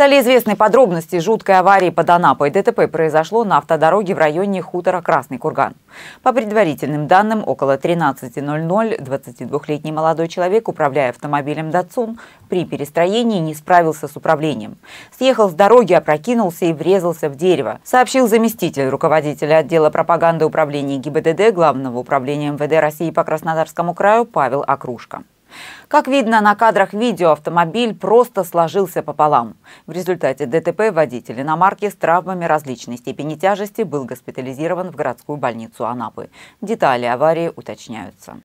стали известны подробности жуткой аварии под Анапой. ДТП произошло на автодороге в районе хутора Красный Курган. По предварительным данным, около 13.00 22-летний молодой человек, управляя автомобилем «Датсун», при перестроении не справился с управлением. Съехал с дороги, опрокинулся и врезался в дерево, сообщил заместитель руководителя отдела пропаганды управления ГИБДД Главного управления МВД России по Краснодарскому краю Павел Окрушко. Как видно на кадрах видео, автомобиль просто сложился пополам. В результате ДТП водитель иномарки с травмами различной степени тяжести был госпитализирован в городскую больницу Анапы. Детали аварии уточняются.